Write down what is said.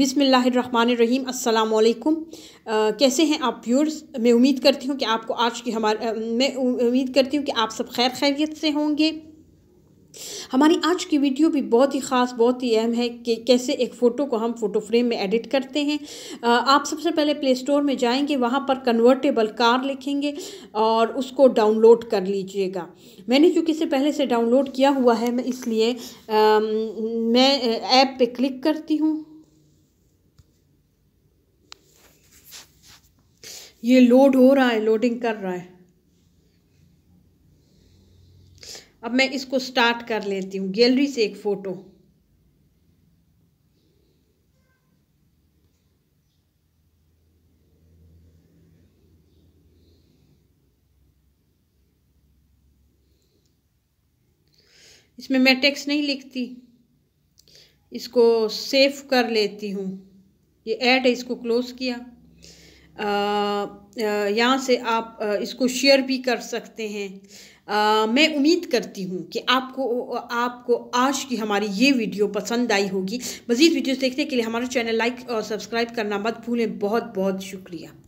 बिसमीम अल्लाम कैसे हैं आप व्यूर्स मैं उम्मीद करती हूँ कि आपको आज की हमारे मैं उम्मीद करती हूँ कि आप सब खैर खैरियत से होंगे हमारी आज की वीडियो भी बहुत ही ख़ास बहुत ही अहम है कि कैसे एक फ़ोटो को हम फ़ोटो फ्रेम में एडिट करते हैं आप सबसे पहले प्ले स्टोर में जाएंगे वहाँ पर कन्वर्टेबल कार लिखेंगे और उसको डाउनलोड कर लीजिएगा मैंने चूँकि इसे पहले से डाउनलोड किया हुआ है मैं इसलिए आ, मैं ऐप पे क्लिक करती हूँ ये लोड हो रहा है लोडिंग कर रहा है अब मैं इसको स्टार्ट कर लेती हूँ गैलरी से एक फ़ोटो इसमें मैं टेक्स्ट नहीं लिखती इसको सेव कर लेती हूँ ये ऐड है इसको क्लोज़ किया यहाँ से आप इसको शेयर भी कर सकते हैं आ, मैं उम्मीद करती हूँ कि आपको आपको आज की हमारी ये वीडियो पसंद आई होगी मज़ीद वीडियोस देखने के लिए हमारा चैनल लाइक और सब्सक्राइब करना मत भूलें बहुत बहुत शुक्रिया